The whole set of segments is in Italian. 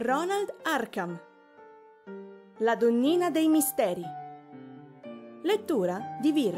Ronald Arkham La donnina dei misteri Lettura di Vir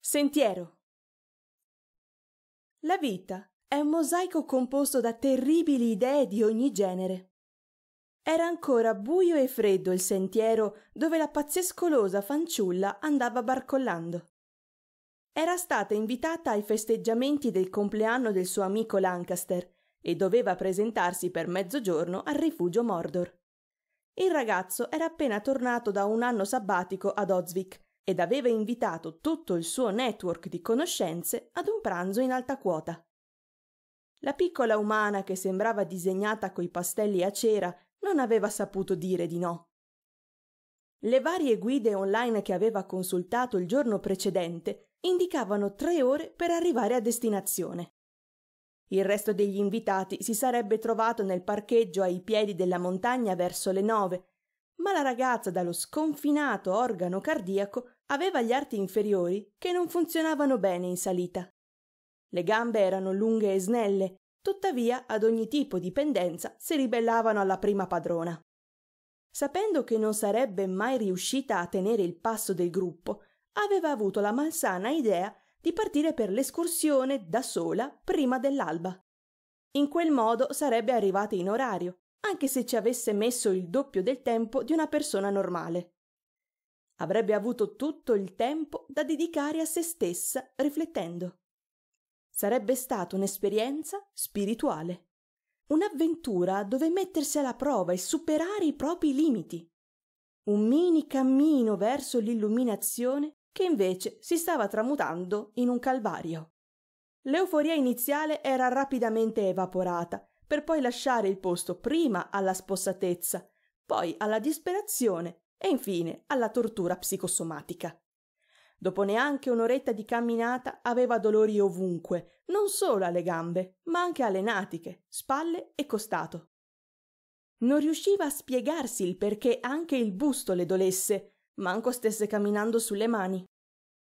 Sentiero La vita è un mosaico composto da terribili idee di ogni genere. Era ancora buio e freddo il sentiero dove la pazzescolosa fanciulla andava barcollando. Era stata invitata ai festeggiamenti del compleanno del suo amico Lancaster e doveva presentarsi per mezzogiorno al rifugio Mordor. Il ragazzo era appena tornato da un anno sabbatico ad Ozwick ed aveva invitato tutto il suo network di conoscenze ad un pranzo in alta quota. La piccola umana che sembrava disegnata coi pastelli a cera non aveva saputo dire di no. Le varie guide online che aveva consultato il giorno precedente indicavano tre ore per arrivare a destinazione. Il resto degli invitati si sarebbe trovato nel parcheggio ai piedi della montagna verso le nove, ma la ragazza dallo sconfinato organo cardiaco aveva gli arti inferiori che non funzionavano bene in salita. Le gambe erano lunghe e snelle Tuttavia, ad ogni tipo di pendenza si ribellavano alla prima padrona. Sapendo che non sarebbe mai riuscita a tenere il passo del gruppo, aveva avuto la malsana idea di partire per l'escursione da sola prima dell'alba. In quel modo sarebbe arrivata in orario, anche se ci avesse messo il doppio del tempo di una persona normale. Avrebbe avuto tutto il tempo da dedicare a se stessa riflettendo. Sarebbe stata un'esperienza spirituale, un'avventura dove mettersi alla prova e superare i propri limiti, un mini cammino verso l'illuminazione che invece si stava tramutando in un calvario. L'euforia iniziale era rapidamente evaporata, per poi lasciare il posto prima alla spossatezza, poi alla disperazione e infine alla tortura psicosomatica. Dopo neanche un'oretta di camminata aveva dolori ovunque, non solo alle gambe, ma anche alle natiche, spalle e costato. Non riusciva a spiegarsi il perché anche il busto le dolesse, manco stesse camminando sulle mani.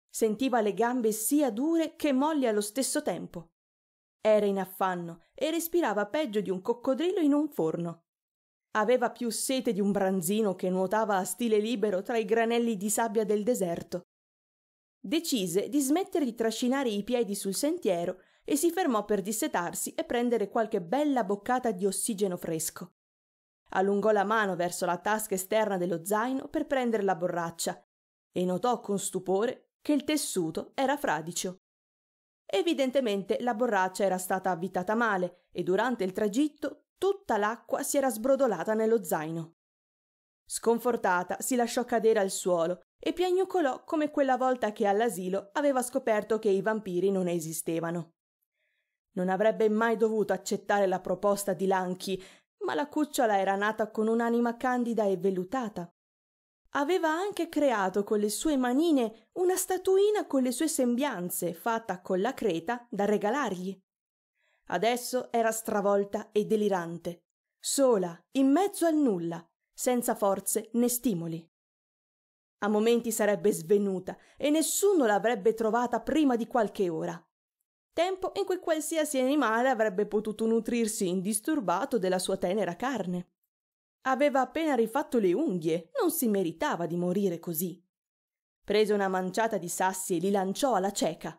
Sentiva le gambe sia dure che molli allo stesso tempo. Era in affanno e respirava peggio di un coccodrillo in un forno. Aveva più sete di un branzino che nuotava a stile libero tra i granelli di sabbia del deserto decise di smettere di trascinare i piedi sul sentiero e si fermò per dissetarsi e prendere qualche bella boccata di ossigeno fresco. Allungò la mano verso la tasca esterna dello zaino per prendere la borraccia e notò con stupore che il tessuto era fradicio. Evidentemente la borraccia era stata avvitata male e durante il tragitto tutta l'acqua si era sbrodolata nello zaino. Sconfortata si lasciò cadere al suolo e piagnucolò come quella volta che all'asilo aveva scoperto che i vampiri non esistevano. Non avrebbe mai dovuto accettare la proposta di Lanchi, ma la cucciola era nata con un'anima candida e vellutata. Aveva anche creato con le sue manine una statuina con le sue sembianze, fatta con la creta, da regalargli. Adesso era stravolta e delirante, sola, in mezzo al nulla, senza forze né stimoli. A momenti sarebbe svenuta e nessuno l'avrebbe trovata prima di qualche ora. Tempo in cui qualsiasi animale avrebbe potuto nutrirsi indisturbato della sua tenera carne. Aveva appena rifatto le unghie, non si meritava di morire così. Prese una manciata di sassi e li lanciò alla cieca.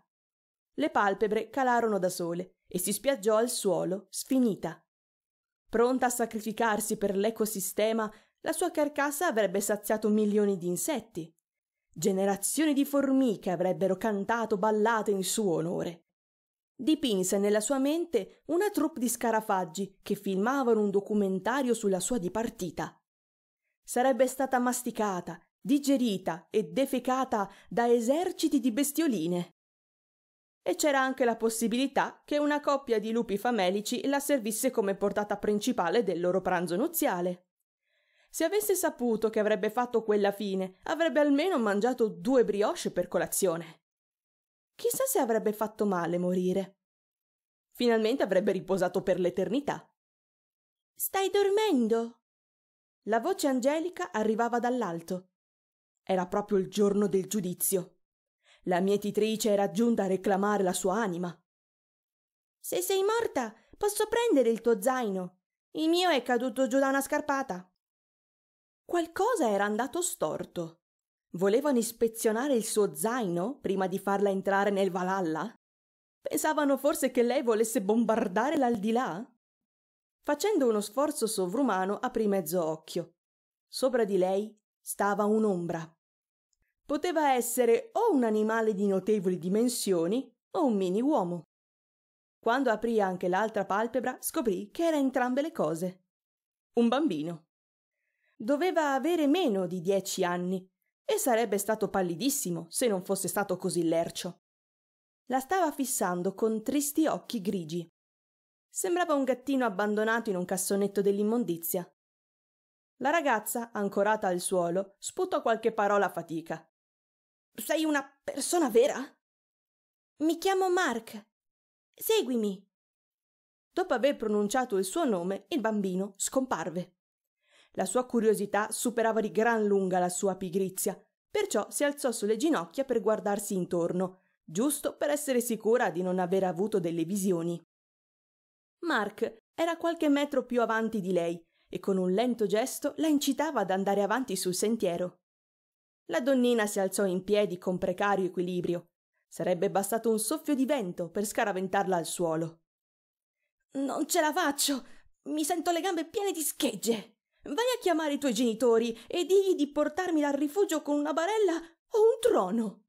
Le palpebre calarono da sole e si spiaggiò al suolo, sfinita. Pronta a sacrificarsi per l'ecosistema, la sua carcassa avrebbe saziato milioni di insetti. Generazioni di formiche avrebbero cantato, ballato in suo onore. Dipinse nella sua mente una troupe di scarafaggi che filmavano un documentario sulla sua dipartita. Sarebbe stata masticata, digerita e defecata da eserciti di bestioline. E c'era anche la possibilità che una coppia di lupi famelici la servisse come portata principale del loro pranzo nuziale. Se avesse saputo che avrebbe fatto quella fine, avrebbe almeno mangiato due brioche per colazione. Chissà se avrebbe fatto male morire. Finalmente avrebbe riposato per l'eternità. Stai dormendo? La voce angelica arrivava dall'alto. Era proprio il giorno del giudizio. La mietitrice era giunta a reclamare la sua anima. Se sei morta, posso prendere il tuo zaino. Il mio è caduto giù da una scarpata. Qualcosa era andato storto. Volevano ispezionare il suo zaino prima di farla entrare nel Valhalla? Pensavano forse che lei volesse bombardare l'aldilà? Facendo uno sforzo sovrumano aprì mezzo occhio. Sopra di lei stava un'ombra. Poteva essere o un animale di notevoli dimensioni o un mini uomo. Quando aprì anche l'altra palpebra scoprì che era entrambe le cose. Un bambino doveva avere meno di dieci anni e sarebbe stato pallidissimo se non fosse stato così lercio. La stava fissando con tristi occhi grigi. Sembrava un gattino abbandonato in un cassonetto dell'immondizia. La ragazza, ancorata al suolo, sputò qualche parola a fatica. Sei una persona vera? Mi chiamo Mark. Seguimi. Dopo aver pronunciato il suo nome, il bambino scomparve. La sua curiosità superava di gran lunga la sua pigrizia, perciò si alzò sulle ginocchia per guardarsi intorno, giusto per essere sicura di non aver avuto delle visioni. Mark era qualche metro più avanti di lei e con un lento gesto la incitava ad andare avanti sul sentiero. La donnina si alzò in piedi con precario equilibrio. Sarebbe bastato un soffio di vento per scaraventarla al suolo. Non ce la faccio! Mi sento le gambe piene di schegge! Vai a chiamare i tuoi genitori e digli di portarmi dal rifugio con una barella o un trono.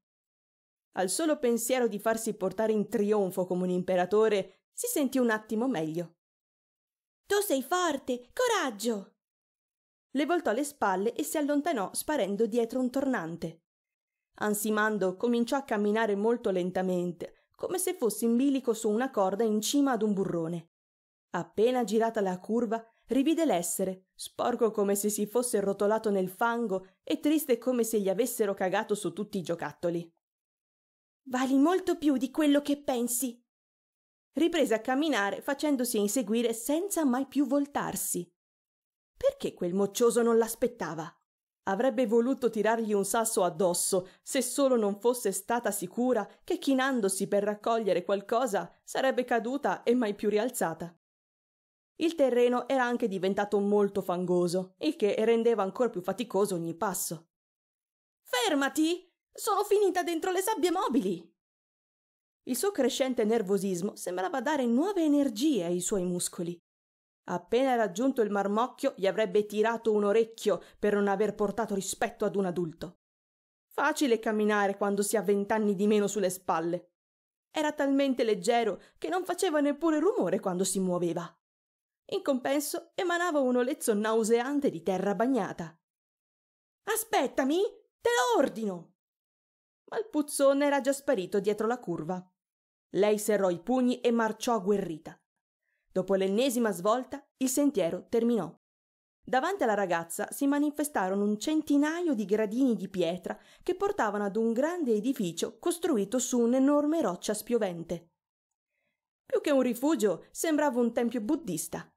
Al solo pensiero di farsi portare in trionfo come un imperatore, si sentì un attimo meglio. Tu sei forte, coraggio! Le voltò le spalle e si allontanò sparendo dietro un tornante. Ansimando cominciò a camminare molto lentamente, come se fosse in bilico su una corda in cima ad un burrone. Appena girata la curva, rivide l'essere, sporco come se si fosse rotolato nel fango e triste come se gli avessero cagato su tutti i giocattoli. Vali molto più di quello che pensi. Riprese a camminare facendosi inseguire senza mai più voltarsi. Perché quel moccioso non l'aspettava? Avrebbe voluto tirargli un sasso addosso se solo non fosse stata sicura che chinandosi per raccogliere qualcosa sarebbe caduta e mai più rialzata. Il terreno era anche diventato molto fangoso, il che rendeva ancora più faticoso ogni passo. Fermati! Sono finita dentro le sabbie mobili! Il suo crescente nervosismo sembrava dare nuove energie ai suoi muscoli. Appena raggiunto il marmocchio gli avrebbe tirato un orecchio per non aver portato rispetto ad un adulto. Facile camminare quando si ha vent'anni di meno sulle spalle. Era talmente leggero che non faceva neppure rumore quando si muoveva. In compenso emanava un olezzo nauseante di terra bagnata. Aspettami, te lo ordino! Ma il puzzone era già sparito dietro la curva. Lei serrò i pugni e marciò agguerrita. Dopo l'ennesima svolta, il sentiero terminò. Davanti alla ragazza si manifestarono un centinaio di gradini di pietra che portavano ad un grande edificio costruito su un'enorme roccia spiovente. Più che un rifugio, sembrava un tempio buddista.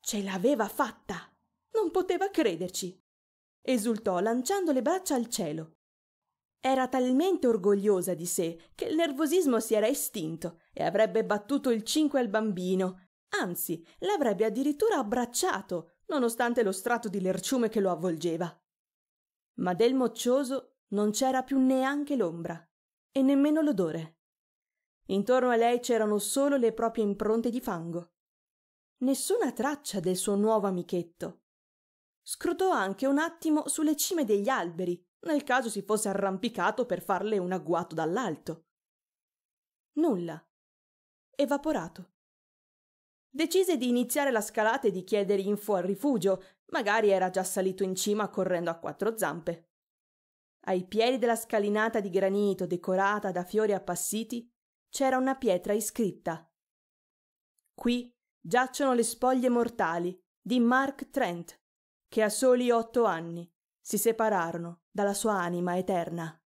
Ce l'aveva fatta! Non poteva crederci! Esultò lanciando le braccia al cielo. Era talmente orgogliosa di sé che il nervosismo si era estinto e avrebbe battuto il cinque al bambino. Anzi, l'avrebbe addirittura abbracciato, nonostante lo strato di lerciume che lo avvolgeva. Ma del moccioso non c'era più neanche l'ombra e nemmeno l'odore. Intorno a lei c'erano solo le proprie impronte di fango. Nessuna traccia del suo nuovo amichetto. Scrutò anche un attimo sulle cime degli alberi, nel caso si fosse arrampicato per farle un agguato dall'alto. Nulla. Evaporato. Decise di iniziare la scalata e di chiedere info al rifugio, magari era già salito in cima correndo a quattro zampe. Ai piedi della scalinata di granito decorata da fiori appassiti c'era una pietra iscritta. Qui giacciono le spoglie mortali di Mark Trent, che a soli otto anni si separarono dalla sua anima eterna.